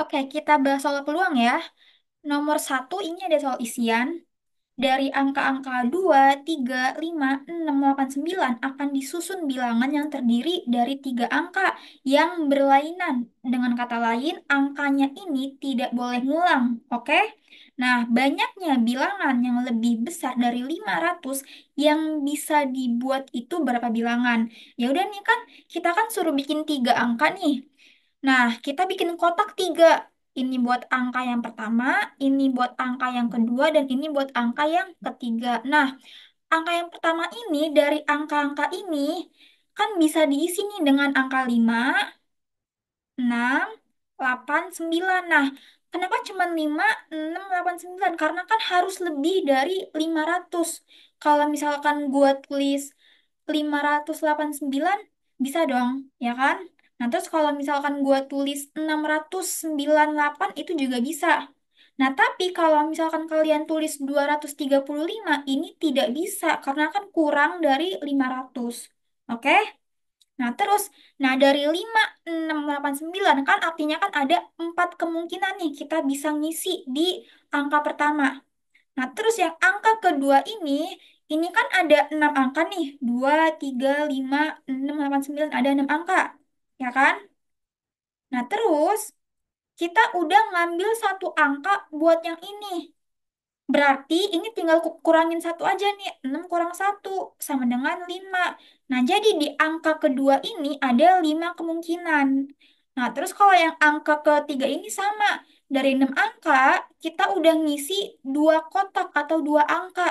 Oke, kita bahas soal peluang ya. Nomor satu ini ada soal isian. Dari angka-angka 2, 3, 5, 6, 8, 9 akan disusun bilangan yang terdiri dari tiga angka yang berlainan. Dengan kata lain, angkanya ini tidak boleh ngulang, oke? Nah, banyaknya bilangan yang lebih besar dari 500 yang bisa dibuat itu berapa bilangan? Ya udah nih kan, kita kan suruh bikin tiga angka nih. Nah, kita bikin kotak tiga. Ini buat angka yang pertama, ini buat angka yang kedua, dan ini buat angka yang ketiga. Nah, angka yang pertama ini dari angka-angka ini kan bisa diisi nih dengan angka 5, 6, 8, 9. Nah, kenapa cuma 5, 6, 8, 9? Karena kan harus lebih dari 500. Kalau misalkan gue tulis 589, bisa dong, ya kan? Nah, terus kalau misalkan gue tulis 698 itu juga bisa. Nah, tapi kalau misalkan kalian tulis 235 ini tidak bisa karena kan kurang dari 500. Oke? Nah, terus, nah dari 5, 6, 8, 9 kan artinya kan ada 4 kemungkinan nih kita bisa ngisi di angka pertama. Nah, terus yang angka kedua ini, ini kan ada 6 angka nih. 2, 3, 5, 6, 8, 9, ada 6 angka ya kan? Nah, terus kita udah ngambil satu angka buat yang ini. Berarti ini tinggal kurangin satu aja nih, 6 kurang 1 sama dengan 5. Nah, jadi di angka kedua ini ada 5 kemungkinan. Nah, terus kalau yang angka ketiga ini sama. Dari 6 angka, kita udah ngisi dua kotak atau dua angka.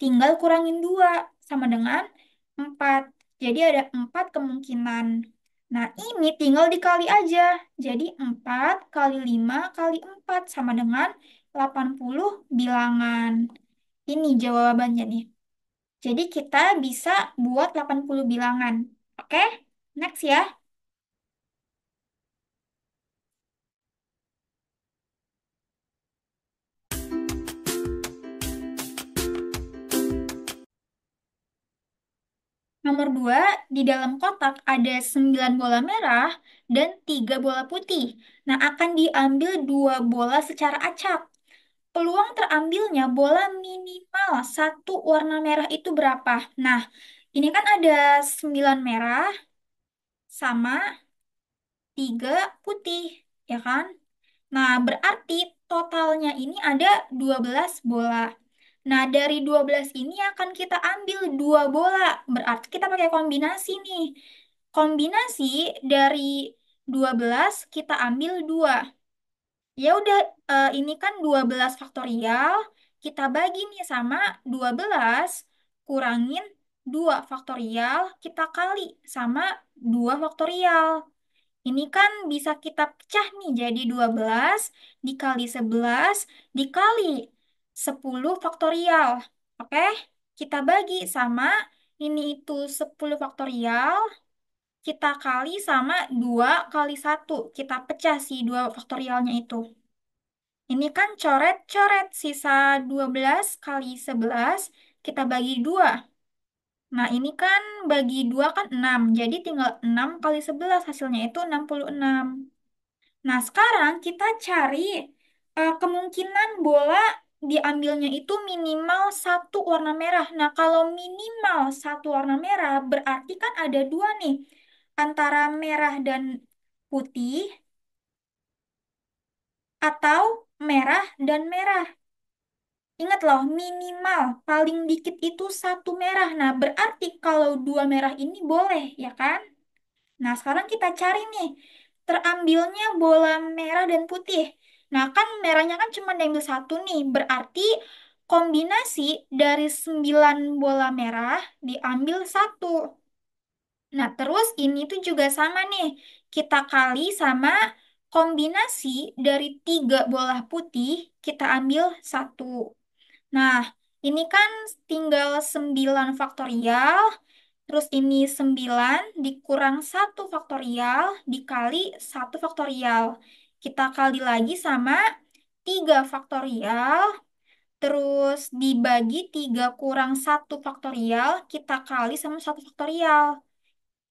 Tinggal kurangin dua sama dengan 4. Jadi ada 4 kemungkinan. Nah, ini tinggal dikali aja. Jadi 4 kali 5 kali 4 sama dengan 80 bilangan. Ini jawabannya nih. Jadi kita bisa buat 80 bilangan. Oke, okay? next ya. Nomor dua, di dalam kotak ada sembilan bola merah dan tiga bola putih. Nah, akan diambil dua bola secara acak. Peluang terambilnya bola minimal satu warna merah itu berapa? Nah, ini kan ada sembilan merah sama tiga putih, ya kan? Nah, berarti totalnya ini ada dua belas bola. Nah, dari 12 ini akan kita ambil dua bola. Berarti kita pakai kombinasi nih. Kombinasi dari 12 kita ambil dua. Ya udah, eh, ini kan 12 faktorial. Kita bagi nih sama 12 kurangin 2 faktorial. Kita kali sama 2 faktorial. Ini kan bisa kita pecah nih jadi 12 dikali 11 dikali 10 faktorial. Oke, kita bagi sama ini itu 10 faktorial, kita kali sama 2 kali 1. Kita pecah si 2 faktorialnya itu. Ini kan coret-coret sisa 12 kali 11, kita bagi 2. Nah, ini kan bagi 2 kan 6, jadi tinggal 6 kali 11 hasilnya itu 66. Nah, sekarang kita cari uh, kemungkinan bola diambilnya itu minimal satu warna merah. Nah, kalau minimal satu warna merah, berarti kan ada dua nih, antara merah dan putih, atau merah dan merah. Ingat loh, minimal paling dikit itu satu merah. Nah, berarti kalau dua merah ini boleh, ya kan? Nah, sekarang kita cari nih, terambilnya bola merah dan putih. Nah, kan merahnya kan cuma diambil satu nih. Berarti kombinasi dari sembilan bola merah diambil satu. Nah, terus ini tuh juga sama nih. Kita kali sama kombinasi dari tiga bola putih, kita ambil satu. Nah, ini kan tinggal sembilan faktorial. Terus ini 9 dikurang satu faktorial dikali satu faktorial. Kita kali lagi sama 3 faktorial, terus dibagi 3 kurang 1 faktorial, kita kali sama 1 faktorial.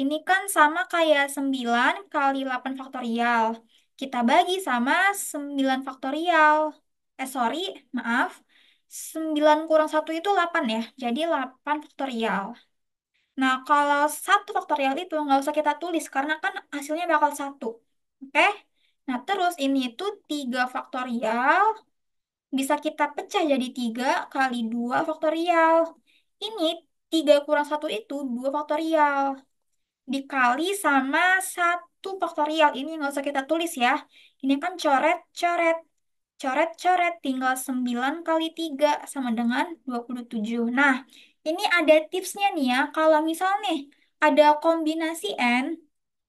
Ini kan sama kayak 9 kali 8 faktorial. Kita bagi sama 9 faktorial. Eh, sorry, maaf. 9 kurang 1 itu 8 ya, jadi 8 faktorial. Nah, kalau 1 faktorial itu nggak usah kita tulis, karena kan hasilnya bakal 1. Oke? Okay? Nah, terus ini itu 3 faktorial bisa kita pecah jadi 3 kali 2 faktorial. Ini 3 kurang 1 itu 2 faktorial. Dikali sama 1 faktorial. Ini nggak usah kita tulis ya. Ini kan coret-coret. Coret-coret tinggal 9 kali 3 sama dengan 27. Nah, ini ada tipsnya nih ya. Kalau misalnya ada kombinasi N,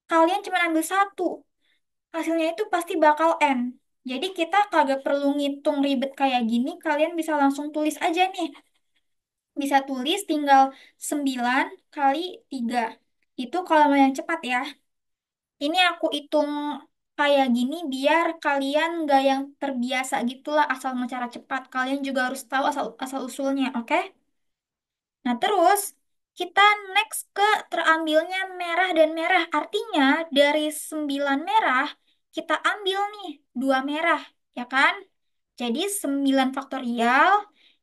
kalian cuma ambil 1 hasilnya itu pasti bakal N. Jadi kita kagak perlu ngitung ribet kayak gini, kalian bisa langsung tulis aja nih. Bisa tulis tinggal 9 kali 3. Itu kalau mau yang cepat ya. Ini aku hitung kayak gini biar kalian nggak yang terbiasa gitulah asal mau cara cepat. Kalian juga harus tahu asal asal usulnya, oke? Nah, terus kita next ke terambilnya merah dan merah. Artinya dari 9 merah, kita ambil nih 2 merah, ya kan? Jadi 9 faktorial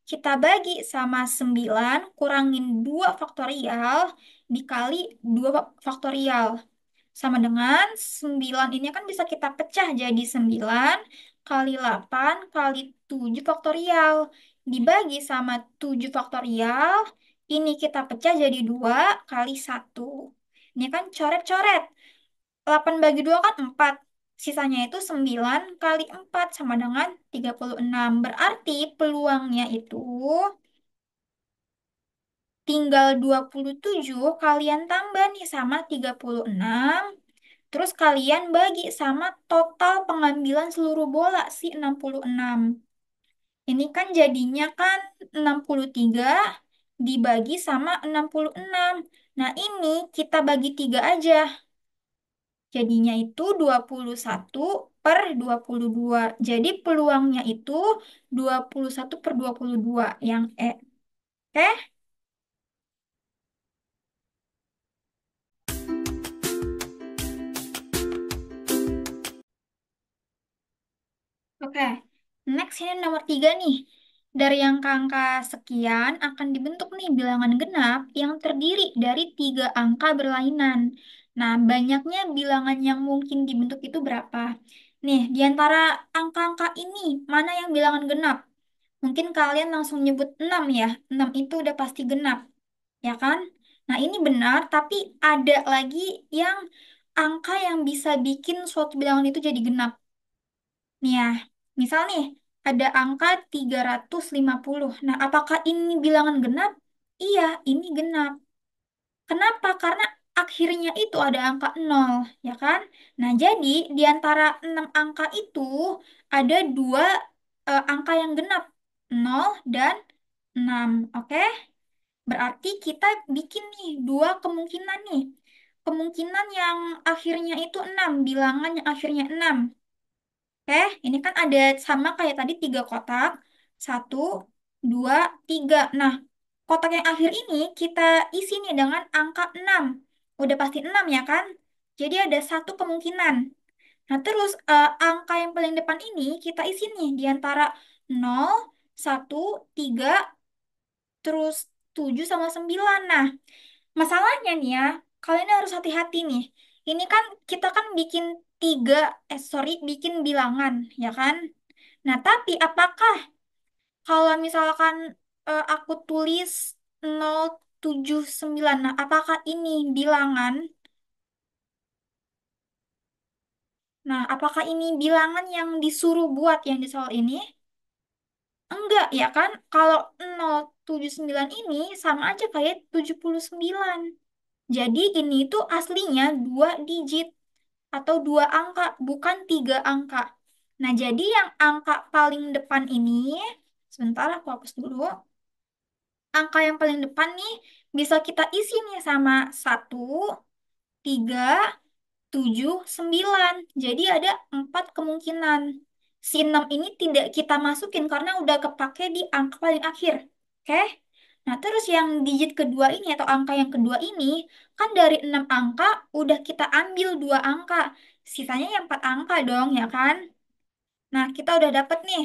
kita bagi sama 9 kurangin 2 faktorial dikali 2 faktorial. Sama dengan 9 ini kan bisa kita pecah jadi 9 kali 8 kali 7 faktorial. Dibagi sama 7 faktorial ini kita pecah jadi 2 kali 1. Ini kan coret-coret. 8 bagi 2 kan 4. Sisanya itu 9 kali 4 sama dengan 36. Berarti peluangnya itu tinggal 27 kalian tambah nih sama 36. Terus kalian bagi sama total pengambilan seluruh bola si 66. Ini kan jadinya kan 63 dibagi sama 66. Nah, ini kita bagi 3 aja. Jadinya itu 21 per 22. Jadi peluangnya itu 21 per 22 yang E. Oke? Okay? Oke, okay. next ini nomor tiga nih. Dari yang angka sekian akan dibentuk nih bilangan genap yang terdiri dari tiga angka berlainan. Nah, banyaknya bilangan yang mungkin dibentuk itu berapa? Nih, di antara angka-angka ini, mana yang bilangan genap? Mungkin kalian langsung nyebut 6 ya. 6 itu udah pasti genap, ya kan? Nah, ini benar, tapi ada lagi yang angka yang bisa bikin suatu bilangan itu jadi genap. Nih ya, misal nih, ada angka 350. Nah, apakah ini bilangan genap? Iya, ini genap. Kenapa? Karena akhirnya itu ada angka 0, ya kan? Nah, jadi di antara 6 angka itu ada dua uh, angka yang genap, 0 dan 6, oke? Berarti kita bikin nih dua kemungkinan nih. Kemungkinan yang akhirnya itu 6, bilangan yang akhirnya 6. Oke, eh, ini kan ada sama kayak tadi tiga kotak. Satu, dua, tiga. Nah, kotak yang akhir ini kita isi nih dengan angka 6. Udah pasti 6 ya kan? Jadi ada satu kemungkinan. Nah, terus eh, angka yang paling depan ini kita isi nih di antara 0, 1, 3, terus 7 sama 9. Nah, masalahnya nih ya, kalian harus hati-hati nih. Ini kan kita kan bikin tiga eh sorry bikin bilangan ya kan nah tapi apakah kalau misalkan eh, aku tulis 079 nah apakah ini bilangan nah apakah ini bilangan yang disuruh buat yang di soal ini enggak ya kan kalau 079 ini sama aja kayak 79 jadi ini itu aslinya dua digit atau dua angka, bukan tiga angka. Nah, jadi yang angka paling depan ini, sebentar aku hapus dulu. Angka yang paling depan nih bisa kita isi nih sama 1, 3, 7, 9. Jadi ada empat kemungkinan. Si 6 ini tidak kita masukin karena udah kepake di angka paling akhir. Oke? Okay? Nah, terus yang digit kedua ini atau angka yang kedua ini, kan dari enam angka udah kita ambil dua angka. Sisanya yang empat angka dong, ya kan? Nah, kita udah dapet nih.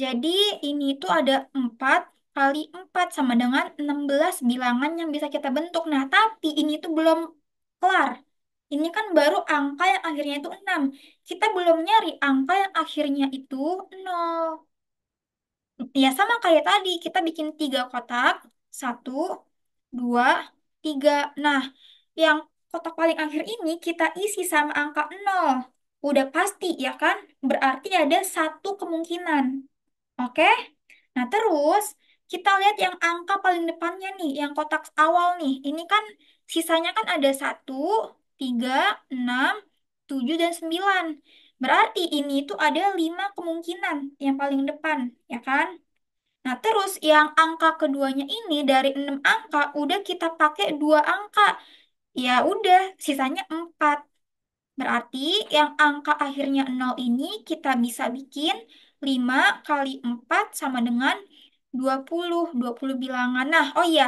Jadi, ini tuh ada empat kali empat sama dengan enam belas bilangan yang bisa kita bentuk. Nah, tapi ini tuh belum kelar. Ini kan baru angka yang akhirnya itu 6. Kita belum nyari angka yang akhirnya itu 0. Ya sama kayak tadi, kita bikin tiga kotak. Satu, dua, tiga. Nah, yang kotak paling akhir ini kita isi sama angka nol Udah pasti, ya kan? Berarti ada satu kemungkinan. Oke? Nah, terus kita lihat yang angka paling depannya nih, yang kotak awal nih. Ini kan sisanya kan ada satu, tiga, enam, tujuh, dan sembilan. Berarti ini itu ada lima kemungkinan yang paling depan, ya kan? Nah, terus yang angka keduanya ini dari enam angka udah kita pakai dua angka. Ya udah, sisanya empat. Berarti yang angka akhirnya nol ini kita bisa bikin lima kali empat sama dengan dua puluh dua puluh bilangan. Nah, oh iya,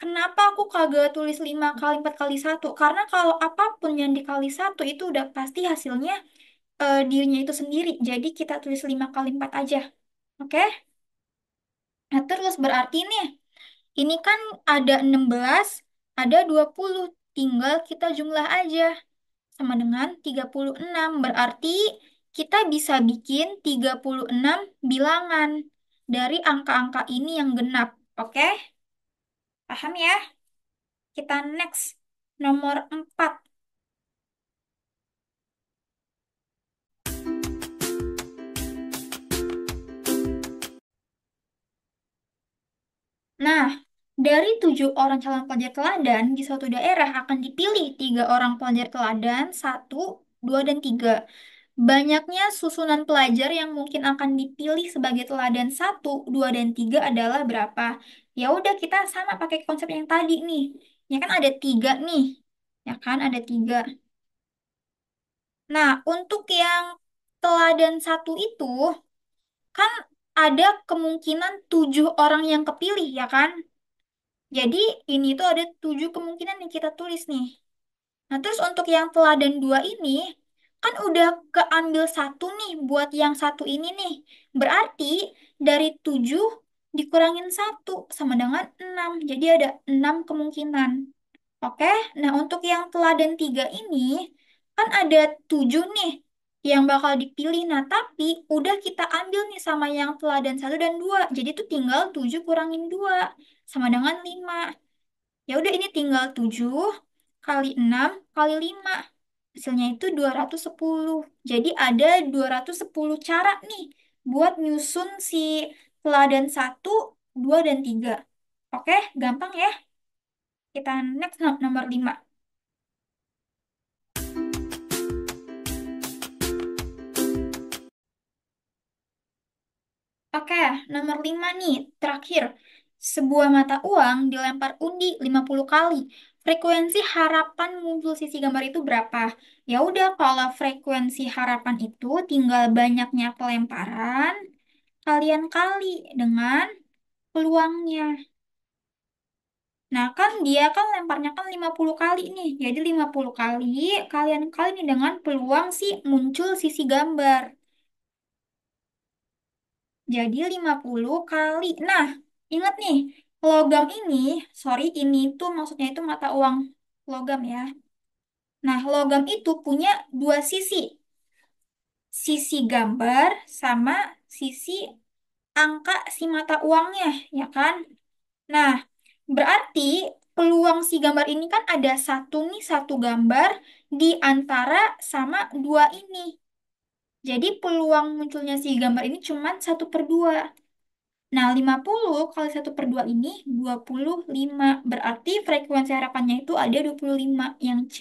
kenapa aku kagak tulis 5 kali 4 kali 1? Karena kalau apapun yang dikali 1 itu udah pasti hasilnya uh, dirinya itu sendiri. Jadi kita tulis 5 kali 4 aja. Oke? Okay? Nah, terus berarti nih, ini kan ada 16, ada 20. Tinggal kita jumlah aja. Sama dengan 36. Berarti kita bisa bikin 36 bilangan dari angka-angka ini yang genap. Oke? Okay? Paham ya? Kita next. Nomor 4. Nah, dari tujuh orang calon pelajar teladan di suatu daerah akan dipilih tiga orang pelajar teladan, satu, dua, dan tiga. Banyaknya susunan pelajar yang mungkin akan dipilih sebagai teladan satu, dua, dan tiga adalah berapa? Ya udah kita sama pakai konsep yang tadi nih. Ya kan ada tiga nih. Ya kan ada tiga. Nah, untuk yang teladan satu itu kan ada kemungkinan tujuh orang yang kepilih ya kan? Jadi ini tuh ada tujuh kemungkinan yang kita tulis nih. Nah terus untuk yang teladan dua ini kan udah keambil satu nih buat yang satu ini nih. Berarti dari tujuh dikurangin satu sama dengan enam. Jadi ada enam kemungkinan. Oke, nah untuk yang teladan tiga ini kan ada tujuh nih yang bakal dipilih. Nah, tapi udah kita ambil nih sama yang teladan satu dan dua. Jadi itu tinggal 7 kurangin 2 sama dengan 5. Ya udah ini tinggal 7 kali 6 kali 5. Hasilnya itu 210. Jadi ada 210 cara nih buat nyusun si teladan 1, 2, dan 3. Oke, gampang ya. Kita next nomor 5. Oke, nomor lima nih, terakhir. Sebuah mata uang dilempar undi 50 kali. Frekuensi harapan muncul sisi gambar itu berapa? Ya udah, kalau frekuensi harapan itu tinggal banyaknya pelemparan, kalian kali dengan peluangnya. Nah, kan dia kan lemparnya kan 50 kali nih. Jadi 50 kali kalian kali nih dengan peluang sih muncul sisi gambar. Jadi 50 kali. Nah, ingat nih, logam ini, sorry, ini tuh maksudnya itu mata uang logam ya. Nah, logam itu punya dua sisi. Sisi gambar sama sisi angka si mata uangnya, ya kan? Nah, berarti peluang si gambar ini kan ada satu nih, satu gambar di antara sama dua ini. Jadi peluang munculnya si gambar ini cuma 1 per 2. Nah, 50 kali 1 per 2 ini 25. Berarti frekuensi harapannya itu ada 25 yang C.